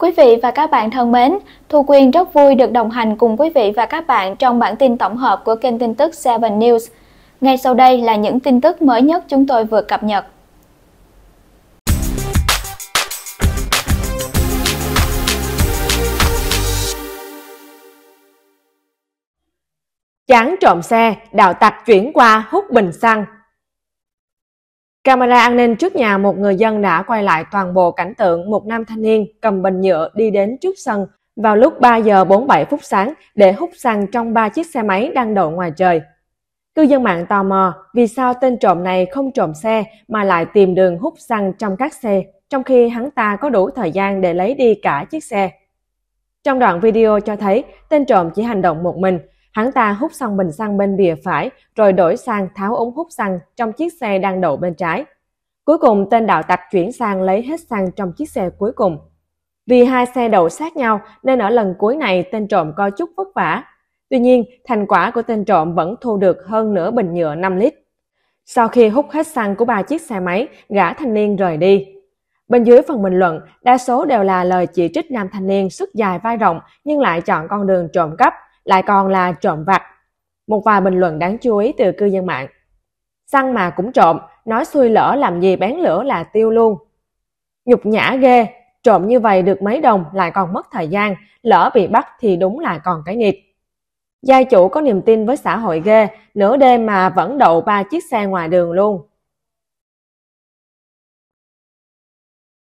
Quý vị và các bạn thân mến, Thu Quyên rất vui được đồng hành cùng quý vị và các bạn trong bản tin tổng hợp của kênh tin tức 7 News. Ngay sau đây là những tin tức mới nhất chúng tôi vừa cập nhật. Chán trộm xe, đào tặc chuyển qua hút bình xăng, Camera an ninh trước nhà một người dân đã quay lại toàn bộ cảnh tượng một nam thanh niên cầm bình nhựa đi đến trước sân vào lúc 3 giờ 47 phút sáng để hút xăng trong ba chiếc xe máy đang đậu ngoài trời. Cư dân mạng tò mò vì sao tên trộm này không trộm xe mà lại tìm đường hút xăng trong các xe, trong khi hắn ta có đủ thời gian để lấy đi cả chiếc xe. Trong đoạn video cho thấy tên trộm chỉ hành động một mình, Hắn ta hút xong bình xăng bên bìa phải, rồi đổi sang tháo ống hút xăng trong chiếc xe đang đậu bên trái. Cuối cùng tên đạo tặc chuyển sang lấy hết xăng trong chiếc xe cuối cùng. Vì hai xe đậu sát nhau nên ở lần cuối này tên trộm có chút vất vả. Tuy nhiên, thành quả của tên trộm vẫn thu được hơn nửa bình nhựa 5 lít. Sau khi hút hết xăng của ba chiếc xe máy, gã thanh niên rời đi. Bên dưới phần bình luận, đa số đều là lời chỉ trích nam thanh niên sức dài vai rộng nhưng lại chọn con đường trộm cắp – lại còn là trộm vặt. Một vài bình luận đáng chú ý từ cư dân mạng. Săn mà cũng trộm, nói xui lỡ làm gì bán lửa là tiêu luôn. Nhục nhã ghê, trộm như vậy được mấy đồng lại còn mất thời gian, lỡ bị bắt thì đúng là còn cái nghiệp. Gia chủ có niềm tin với xã hội ghê, nửa đêm mà vẫn đậu ba chiếc xe ngoài đường luôn.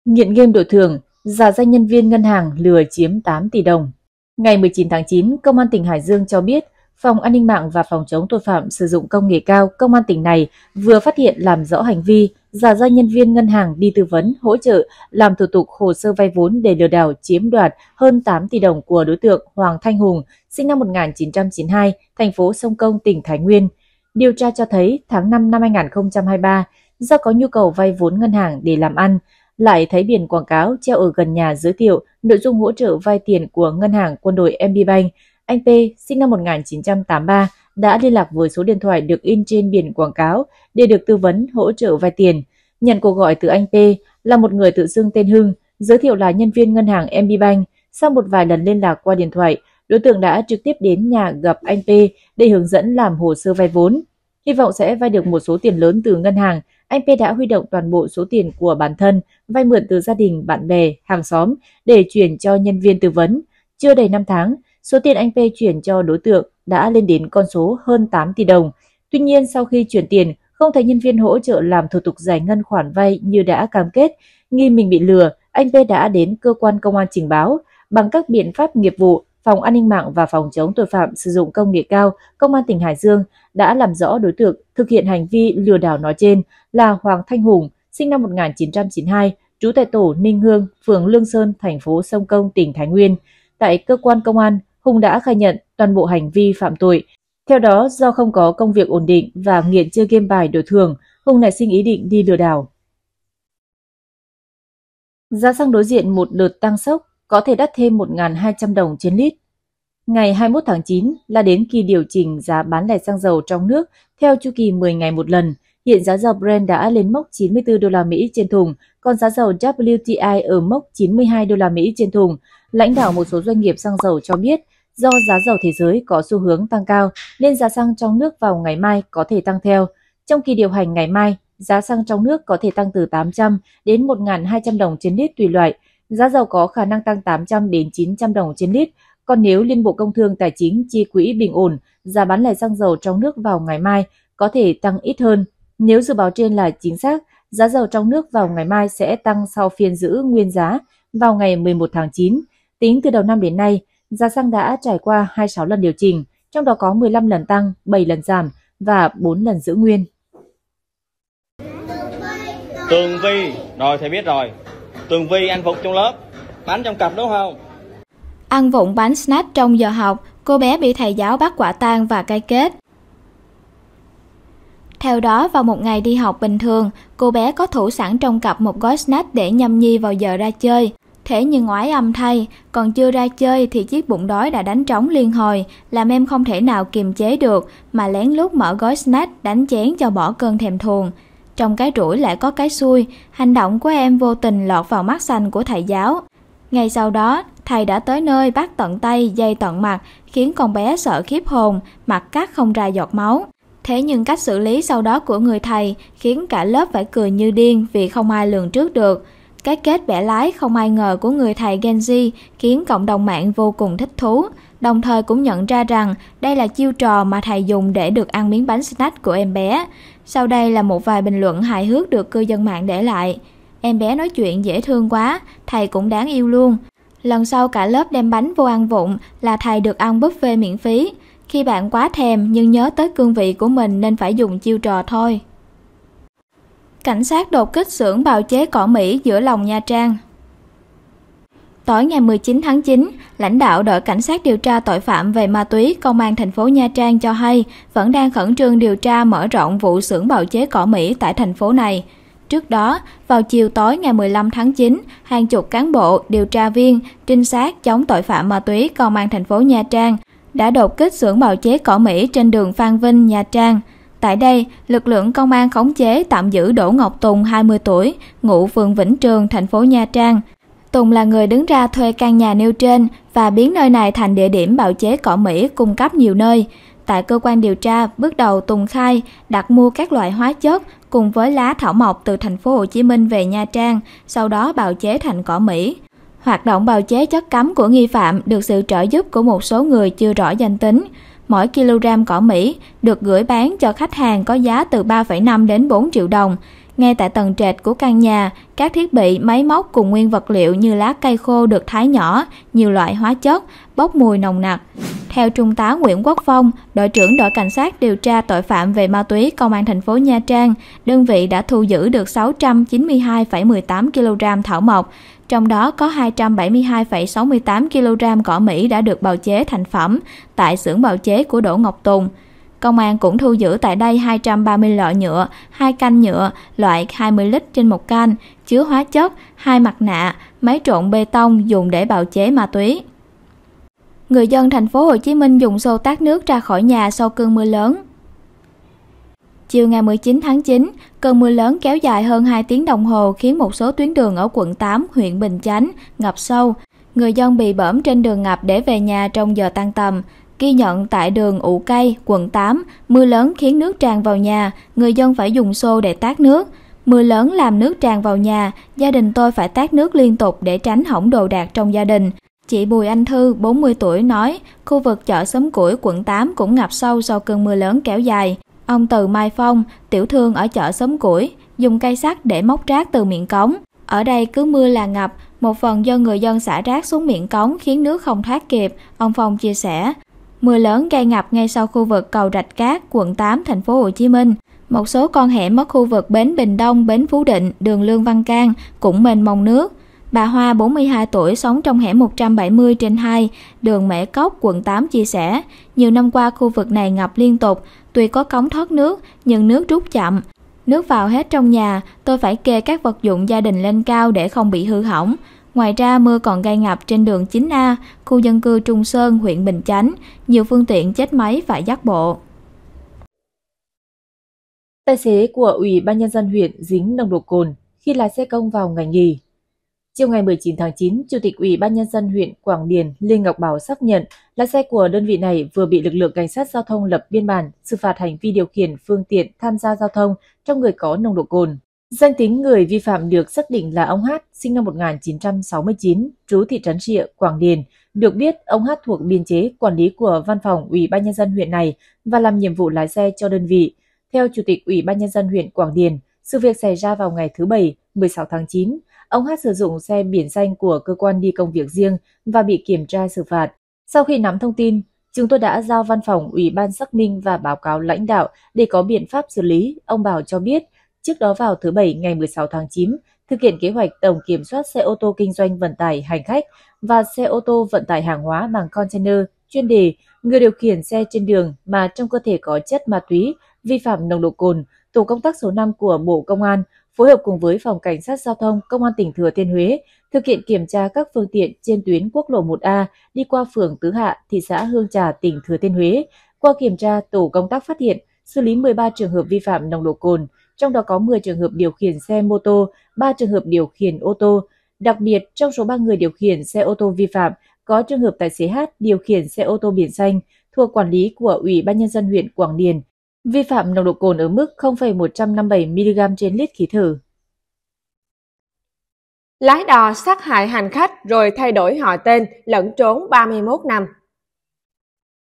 Nghiện game đổi thường, giả danh nhân viên ngân hàng lừa chiếm 8 tỷ đồng. Ngày 19 tháng 9, Công an tỉnh Hải Dương cho biết, Phòng An ninh mạng và Phòng chống tội phạm sử dụng công nghệ cao Công an tỉnh này vừa phát hiện làm rõ hành vi giả danh nhân viên ngân hàng đi tư vấn, hỗ trợ, làm thủ tục hồ sơ vay vốn để lừa đảo chiếm đoạt hơn 8 tỷ đồng của đối tượng Hoàng Thanh Hùng, sinh năm 1992, thành phố Sông Công, tỉnh Thái Nguyên. Điều tra cho thấy tháng 5 năm 2023, do có nhu cầu vay vốn ngân hàng để làm ăn, lại thấy biển quảng cáo treo ở gần nhà giới thiệu nội dung hỗ trợ vay tiền của ngân hàng quân đội MB Bank. Anh P, sinh năm 1983, đã liên lạc với số điện thoại được in trên biển quảng cáo để được tư vấn hỗ trợ vay tiền. Nhận cuộc gọi từ anh P là một người tự xưng tên Hưng, giới thiệu là nhân viên ngân hàng MB Bank. Sau một vài lần liên lạc qua điện thoại, đối tượng đã trực tiếp đến nhà gặp anh P để hướng dẫn làm hồ sơ vay vốn. Hy vọng sẽ vay được một số tiền lớn từ ngân hàng anh P đã huy động toàn bộ số tiền của bản thân, vay mượn từ gia đình, bạn bè, hàng xóm để chuyển cho nhân viên tư vấn. Chưa đầy 5 tháng, số tiền anh P chuyển cho đối tượng đã lên đến con số hơn 8 tỷ đồng. Tuy nhiên, sau khi chuyển tiền, không thấy nhân viên hỗ trợ làm thủ tục giải ngân khoản vay như đã cam kết. Nghi mình bị lừa, anh P đã đến cơ quan công an trình báo. Bằng các biện pháp nghiệp vụ, Phòng An ninh mạng và Phòng chống tội phạm sử dụng công nghệ cao, Công an tỉnh Hải Dương đã làm rõ đối tượng thực hiện hành vi lừa đảo nói trên là Hoàng Thanh Hùng, sinh năm 1992, trú tại tổ Ninh Hương, phường Lương Sơn, thành phố Sông Công, tỉnh Thái Nguyên. Tại cơ quan công an, Hùng đã khai nhận toàn bộ hành vi phạm tội. Theo đó, do không có công việc ổn định và nghiện chơi game bài đổi thường, Hùng nảy sinh ý định đi lừa đảo. Giá xăng đối diện một đợt tăng sốc, có thể đắt thêm 1.200 đồng trên lít. Ngày 21 tháng 9 là đến kỳ điều chỉnh giá bán lẻ xăng dầu trong nước theo chu kỳ 10 ngày một lần. Hiện giá dầu Brent đã lên mốc 94 đô la Mỹ trên thùng, còn giá dầu WTI ở mốc 92 đô la Mỹ trên thùng. Lãnh đạo một số doanh nghiệp xăng dầu cho biết, do giá dầu thế giới có xu hướng tăng cao nên giá xăng trong nước vào ngày mai có thể tăng theo. Trong kỳ điều hành ngày mai, giá xăng trong nước có thể tăng từ 800 đến 1.200 đồng trên lít tùy loại, Giá dầu có khả năng tăng 800 đến 900 đồng trên lít, còn nếu Liên Bộ Công Thương Tài chính chi quỹ bình ổn, giá bán lẻ xăng dầu trong nước vào ngày mai có thể tăng ít hơn. Nếu dự báo trên là chính xác, giá dầu trong nước vào ngày mai sẽ tăng sau phiên giữ nguyên giá vào ngày 11 tháng 9. Tính từ đầu năm đến nay, giá xăng đã trải qua 26 lần điều chỉnh, trong đó có 15 lần tăng, 7 lần giảm và 4 lần giữ nguyên. Tường Vi, rồi thầy biết rồi, Tường Vi anh phục trong lớp, bánh trong cặp đúng không? Ăn vụng bánh snack trong giờ học, cô bé bị thầy giáo bắt quả tang và cai kết. Theo đó, vào một ngày đi học bình thường, cô bé có thủ sẵn trong cặp một gói snack để nhâm nhi vào giờ ra chơi. Thế nhưng ngoái âm thay, còn chưa ra chơi thì chiếc bụng đói đã đánh trống liên hồi, làm em không thể nào kiềm chế được mà lén lút mở gói snack đánh chén cho bỏ cơn thèm thuồng. Trong cái rủi lại có cái xui, hành động của em vô tình lọt vào mắt xanh của thầy giáo. Ngay sau đó, thầy đã tới nơi bắt tận tay, dây tận mặt, khiến con bé sợ khiếp hồn, mặt cắt không ra giọt máu. Thế nhưng cách xử lý sau đó của người thầy khiến cả lớp phải cười như điên vì không ai lường trước được. Cái kết bẻ lái không ai ngờ của người thầy Genji khiến cộng đồng mạng vô cùng thích thú, đồng thời cũng nhận ra rằng đây là chiêu trò mà thầy dùng để được ăn miếng bánh snack của em bé. Sau đây là một vài bình luận hài hước được cư dân mạng để lại. Em bé nói chuyện dễ thương quá, thầy cũng đáng yêu luôn. Lần sau cả lớp đem bánh vô ăn vụng là thầy được ăn buffet miễn phí. Khi bạn quá thèm nhưng nhớ tới cương vị của mình nên phải dùng chiêu trò thôi. Cảnh sát đột kích xưởng bào chế cỏ Mỹ giữa lòng Nha Trang Tối ngày 19 tháng 9, lãnh đạo đội cảnh sát điều tra tội phạm về ma túy công an thành phố Nha Trang cho hay vẫn đang khẩn trương điều tra mở rộng vụ xưởng bào chế cỏ Mỹ tại thành phố này. Trước đó, vào chiều tối ngày 15 tháng 9, hàng chục cán bộ, điều tra viên, trinh sát chống tội phạm ma túy công an thành phố Nha Trang đã đột kích xưởng bào chế cỏ Mỹ trên đường Phan Vinh, Nha Trang. Tại đây, lực lượng công an khống chế tạm giữ Đỗ Ngọc Tùng 20 tuổi, ngụ phường Vĩnh Trường, thành phố Nha Trang, Tùng là người đứng ra thuê căn nhà nêu trên và biến nơi này thành địa điểm bào chế cỏ Mỹ cung cấp nhiều nơi. Tại cơ quan điều tra, bước đầu Tùng khai đặt mua các loại hóa chất cùng với lá thảo mộc từ thành phố Hồ Chí Minh về Nha Trang, sau đó bào chế thành cỏ Mỹ. Hoạt động bào chế chất cấm của nghi phạm được sự trợ giúp của một số người chưa rõ danh tính. Mỗi kg cỏ Mỹ được gửi bán cho khách hàng có giá từ 3,5 đến 4 triệu đồng. Ngay tại tầng trệt của căn nhà, các thiết bị, máy móc cùng nguyên vật liệu như lá cây khô được thái nhỏ, nhiều loại hóa chất, bốc mùi nồng nặc. Theo Trung tá Nguyễn Quốc Phong, đội trưởng đội cảnh sát điều tra tội phạm về ma túy Công an thành phố Nha Trang, đơn vị đã thu giữ được 692,18 kg thảo mộc, trong đó có 272,68 kg cỏ Mỹ đã được bào chế thành phẩm tại xưởng bào chế của Đỗ Ngọc Tùng. Công an cũng thu giữ tại đây 230 lọ nhựa, hai canh nhựa, loại 20 lít trên một canh, chứa hóa chất, hai mặt nạ, máy trộn bê tông dùng để bào chế ma túy. Người dân thành phố Hồ Chí Minh dùng xô tát nước ra khỏi nhà sau cơn mưa lớn. Chiều ngày 19 tháng 9, cơn mưa lớn kéo dài hơn 2 tiếng đồng hồ khiến một số tuyến đường ở quận 8, huyện Bình Chánh ngập sâu. Người dân bị bỡm trên đường ngập để về nhà trong giờ tan tầm. Ghi nhận tại đường ụ Cây, quận 8, mưa lớn khiến nước tràn vào nhà, người dân phải dùng xô để tát nước. Mưa lớn làm nước tràn vào nhà, gia đình tôi phải tát nước liên tục để tránh hỏng đồ đạc trong gia đình. Chị Bùi Anh Thư, 40 tuổi, nói khu vực chợ Sấm Củi, quận 8 cũng ngập sâu sau cơn mưa lớn kéo dài. Ông Từ Mai Phong, tiểu thương ở chợ Sấm Củi, dùng cây sắt để móc rác từ miệng cống. Ở đây cứ mưa là ngập, một phần do người dân xả rác xuống miệng cống khiến nước không thoát kịp, ông Phong chia sẻ. Mưa lớn gây ngập ngay sau khu vực cầu Rạch Cát, quận 8, thành phố Hồ Chí Minh. Một số con hẻm ở khu vực Bến Bình Đông, Bến Phú Định, đường Lương Văn Can cũng mênh mông nước. Bà Hoa 42 tuổi sống trong hẻm 170 trên 2, đường Mễ Cốc, quận 8 chia sẻ, nhiều năm qua khu vực này ngập liên tục, tuy có cống thoát nước nhưng nước rút chậm. Nước vào hết trong nhà, tôi phải kê các vật dụng gia đình lên cao để không bị hư hỏng. Ngoài ra, mưa còn gây ngập trên đường 9A, khu dân cư Trung Sơn, huyện Bình Chánh, nhiều phương tiện chết máy phải giác bộ. Tài xế của Ủy ban Nhân dân huyện dính nồng độ cồn khi lái xe công vào ngày nghỉ. Chiều ngày 19 tháng 9, Chủ tịch Ủy ban Nhân dân huyện Quảng Điền Lê Ngọc Bảo xác nhận lái xe của đơn vị này vừa bị lực lượng cảnh sát giao thông lập biên bản xử phạt hành vi điều khiển phương tiện tham gia giao thông trong người có nồng độ cồn. Danh tính người vi phạm được xác định là ông Hát, sinh năm 1969, trú thị trấn Trịa, Quảng Điền. Được biết, ông Hát thuộc biên chế quản lý của văn phòng Ủy ban nhân dân huyện này và làm nhiệm vụ lái xe cho đơn vị. Theo Chủ tịch Ủy ban nhân dân huyện Quảng Điền, sự việc xảy ra vào ngày thứ Bảy, 16 tháng 9. Ông Hát sử dụng xe biển xanh của cơ quan đi công việc riêng và bị kiểm tra xử phạt. Sau khi nắm thông tin, chúng tôi đã giao văn phòng Ủy ban xác minh và báo cáo lãnh đạo để có biện pháp xử lý, ông Bảo cho biết – Trước đó vào thứ Bảy ngày 16 tháng 9, thực hiện kế hoạch tổng kiểm soát xe ô tô kinh doanh vận tải hành khách và xe ô tô vận tải hàng hóa bằng container chuyên đề người điều khiển xe trên đường mà trong cơ thể có chất ma túy, vi phạm nồng độ cồn, tổ công tác số 5 của Bộ Công an phối hợp cùng với Phòng Cảnh sát Giao thông Công an tỉnh Thừa Thiên Huế thực hiện kiểm tra các phương tiện trên tuyến quốc lộ 1A đi qua phường Tứ Hạ, thị xã Hương Trà, tỉnh Thừa Thiên Huế. Qua kiểm tra, tổ công tác phát hiện xử lý 13 trường hợp vi phạm nồng độ cồn, trong đó có 10 trường hợp điều khiển xe mô tô, 3 trường hợp điều khiển ô tô. Đặc biệt, trong số 3 người điều khiển xe ô tô vi phạm, có trường hợp tài xế H điều khiển xe ô tô biển xanh thuộc quản lý của Ủy ban Nhân dân huyện Quảng Điền, vi phạm nồng độ cồn ở mức 0,157 mg trên lít khí thở. Lái đò sát hại hành khách rồi thay đổi họ tên, lẫn trốn 31 năm.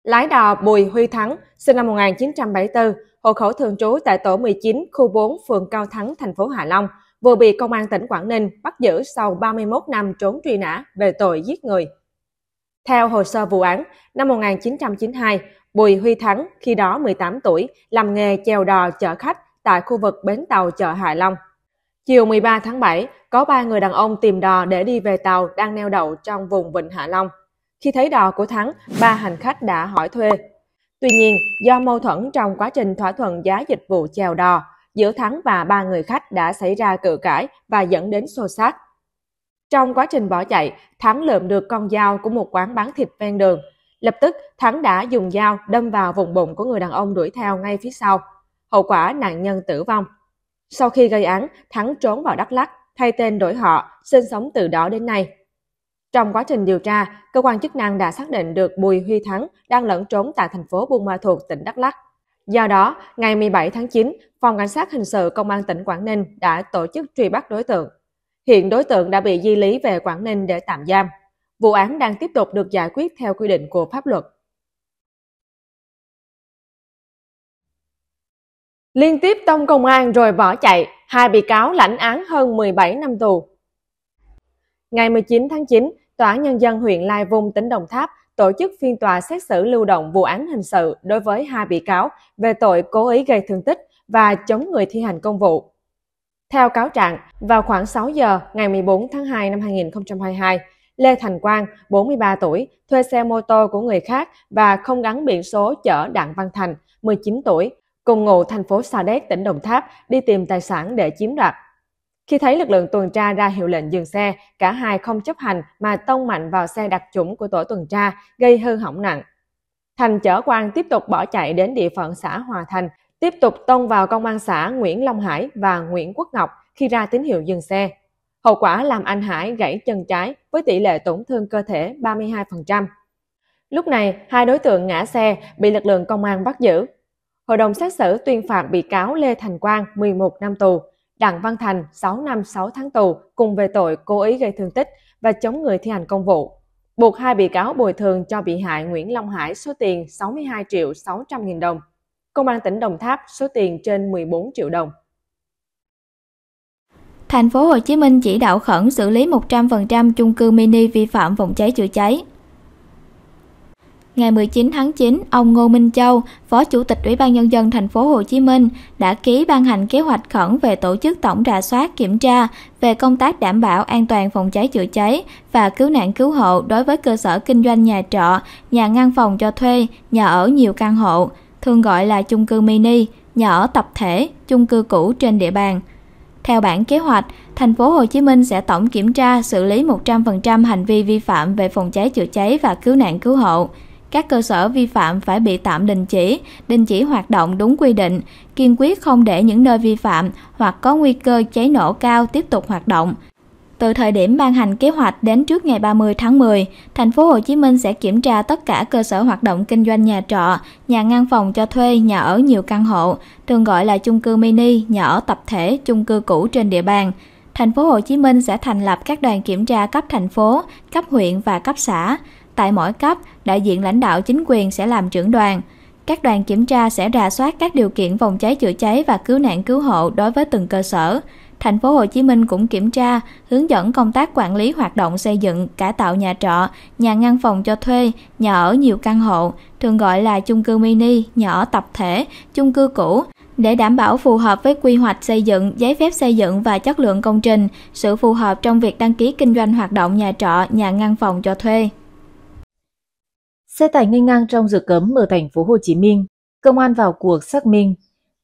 Lái đò Bùi Huy Thắng, sinh năm 1974, hộ khẩu thường trú tại tổ 19, khu 4, phường Cao Thắng, thành phố Hạ Long, vừa bị công an tỉnh Quảng Ninh bắt giữ sau 31 năm trốn truy nã về tội giết người. Theo hồ sơ vụ án, năm 1992, Bùi Huy Thắng, khi đó 18 tuổi, làm nghề chèo đò chở khách tại khu vực bến tàu chợ Hạ Long. Chiều 13 tháng 7, có ba người đàn ông tìm đò để đi về tàu đang neo đậu trong vùng Vịnh Hạ Long. Khi thấy đò của Thắng, ba hành khách đã hỏi thuê. Tuy nhiên, do mâu thuẫn trong quá trình thỏa thuận giá dịch vụ chèo đò, giữa Thắng và ba người khách đã xảy ra cự cãi và dẫn đến xô xát. Trong quá trình bỏ chạy, Thắng lượm được con dao của một quán bán thịt ven đường. Lập tức, Thắng đã dùng dao đâm vào vùng bụng của người đàn ông đuổi theo ngay phía sau. Hậu quả nạn nhân tử vong. Sau khi gây án, Thắng trốn vào Đắk Lắk, thay tên đổi họ, sinh sống từ đó đến nay. Trong quá trình điều tra, cơ quan chức năng đã xác định được Bùi Huy Thắng đang lẫn trốn tại thành phố Buôn Ma Thuột, tỉnh Đắk Lắk. Do đó, ngày 17 tháng 9, Phòng Cảnh sát Hình sự Công an tỉnh Quảng Ninh đã tổ chức truy bắt đối tượng. Hiện đối tượng đã bị di lý về Quảng Ninh để tạm giam. Vụ án đang tiếp tục được giải quyết theo quy định của pháp luật. Liên tiếp tông công an rồi bỏ chạy, hai bị cáo lãnh án hơn 17 năm tù. Ngày 19 tháng 9, Tòa án Nhân dân huyện Lai Vung, tỉnh Đồng Tháp tổ chức phiên tòa xét xử lưu động vụ án hình sự đối với hai bị cáo về tội cố ý gây thương tích và chống người thi hành công vụ. Theo cáo trạng, vào khoảng 6 giờ ngày 14 tháng 2 năm 2022, Lê Thành Quang, 43 tuổi, thuê xe mô tô của người khác và không gắn biển số chở Đặng Văn Thành, 19 tuổi, cùng ngụ thành phố Sa Đéc, tỉnh Đồng Tháp, đi tìm tài sản để chiếm đoạt. Khi thấy lực lượng tuần tra ra hiệu lệnh dừng xe, cả hai không chấp hành mà tông mạnh vào xe đặc chủng của tổ tuần tra, gây hư hỏng nặng. Thành chở quan tiếp tục bỏ chạy đến địa phận xã Hòa Thành, tiếp tục tông vào công an xã Nguyễn Long Hải và Nguyễn Quốc Ngọc khi ra tín hiệu dừng xe. Hậu quả làm anh Hải gãy chân trái với tỷ lệ tổn thương cơ thể 32%. Lúc này, hai đối tượng ngã xe bị lực lượng công an bắt giữ. Hội đồng xét xử tuyên phạt bị cáo Lê Thành Quang 11 năm tù, Đặng Văn Thành 6 năm 6 tháng tù cùng về tội cố ý gây thương tích và chống người thi hành công vụ. Buộc hai bị cáo bồi thường cho bị hại Nguyễn Long Hải số tiền 62 triệu 600 nghìn đồng. Công an tỉnh Đồng Tháp số tiền trên 14 triệu đồng. Thành phố Hồ Chí Minh chỉ đạo khẩn xử lý 100% chung cư mini vi phạm phòng cháy chữa cháy ngày 19 tháng 9, ông Ngô Minh Châu, Phó Chủ tịch Ủy ban nhân dân thành phố Hồ Chí Minh đã ký ban hành kế hoạch khẩn về tổ chức tổng rà soát kiểm tra về công tác đảm bảo an toàn phòng cháy chữa cháy và cứu nạn cứu hộ đối với cơ sở kinh doanh nhà trọ, nhà ngăn phòng cho thuê, nhà ở nhiều căn hộ, thường gọi là chung cư mini, nhà ở tập thể, chung cư cũ trên địa bàn. Theo bản kế hoạch, thành phố Hồ Chí Minh sẽ tổng kiểm tra xử lý 100% hành vi vi phạm về phòng cháy chữa cháy và cứu nạn cứu hộ. Các cơ sở vi phạm phải bị tạm đình chỉ, đình chỉ hoạt động đúng quy định, kiên quyết không để những nơi vi phạm hoặc có nguy cơ cháy nổ cao tiếp tục hoạt động. Từ thời điểm ban hành kế hoạch đến trước ngày 30 tháng 10, thành phố Hồ Chí Minh sẽ kiểm tra tất cả cơ sở hoạt động kinh doanh nhà trọ, nhà ngăn phòng cho thuê, nhà ở nhiều căn hộ, thường gọi là chung cư mini, nhà ở tập thể, chung cư cũ trên địa bàn. Thành phố Hồ Chí Minh sẽ thành lập các đoàn kiểm tra cấp thành phố, cấp huyện và cấp xã tại mỗi cấp, đại diện lãnh đạo chính quyền sẽ làm trưởng đoàn. Các đoàn kiểm tra sẽ rà soát các điều kiện phòng cháy chữa cháy và cứu nạn cứu hộ đối với từng cơ sở. Thành phố Hồ Chí Minh cũng kiểm tra, hướng dẫn công tác quản lý hoạt động xây dựng, cải tạo nhà trọ, nhà ngăn phòng cho thuê, nhà ở nhiều căn hộ, thường gọi là chung cư mini, nhà ở tập thể, chung cư cũ, để đảm bảo phù hợp với quy hoạch xây dựng, giấy phép xây dựng và chất lượng công trình, sự phù hợp trong việc đăng ký kinh doanh hoạt động nhà trọ, nhà ngăn phòng cho thuê. Xe tải nghênh ngang trong giờ cấm ở thành phố Hồ Chí Minh, công an vào cuộc xác minh.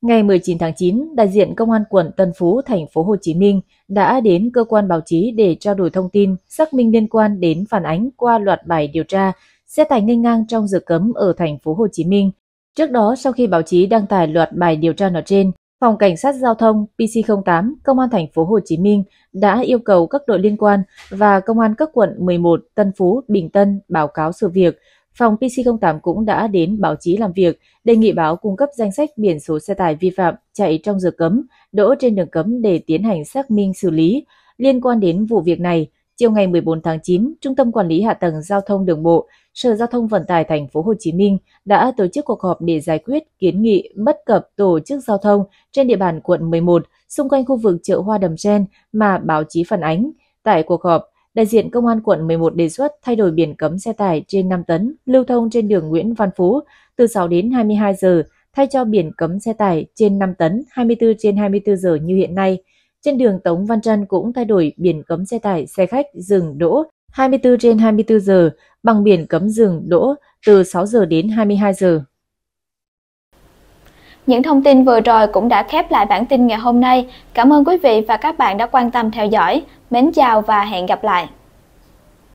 Ngày 19 tháng 9, đại diện công an quận Tân Phú, thành phố Hồ Chí Minh đã đến cơ quan báo chí để trao đổi thông tin xác minh liên quan đến phản ánh qua loạt bài điều tra xe tải nghênh ngang trong giờ cấm ở thành phố Hồ Chí Minh. Trước đó, sau khi báo chí đăng tải loạt bài điều tra nói trên, Phòng Cảnh sát Giao thông PC08, Công an thành phố Hồ Chí Minh đã yêu cầu các đội liên quan và Công an các quận 11, Tân Phú, Bình Tân báo cáo sự việc, Phòng PC08 cũng đã đến báo chí làm việc, đề nghị báo cung cấp danh sách biển số xe tải vi phạm chạy trong giờ cấm, đỗ trên đường cấm để tiến hành xác minh xử lý. Liên quan đến vụ việc này, chiều ngày 14 tháng 9, Trung tâm Quản lý Hạ tầng Giao thông Đường bộ, Sở Giao thông Vận tải Thành phố Hồ Chí Minh đã tổ chức cuộc họp để giải quyết kiến nghị bất cập tổ chức giao thông trên địa bàn quận 11 xung quanh khu vực chợ Hoa Đầm Sen mà báo chí phản ánh. Tại cuộc họp, Đại diện Công an quận 11 đề xuất thay đổi biển cấm xe tải trên 5 tấn lưu thông trên đường Nguyễn Văn Phú từ 6 đến 22 giờ thay cho biển cấm xe tải trên 5 tấn 24 trên 24 giờ như hiện nay. Trên đường Tống Văn Trân cũng thay đổi biển cấm xe tải xe khách dừng đỗ 24 trên 24 giờ bằng biển cấm dừng đỗ từ 6 giờ đến 22 giờ. Những thông tin vừa rồi cũng đã khép lại bản tin ngày hôm nay. Cảm ơn quý vị và các bạn đã quan tâm theo dõi. Mến chào và hẹn gặp lại.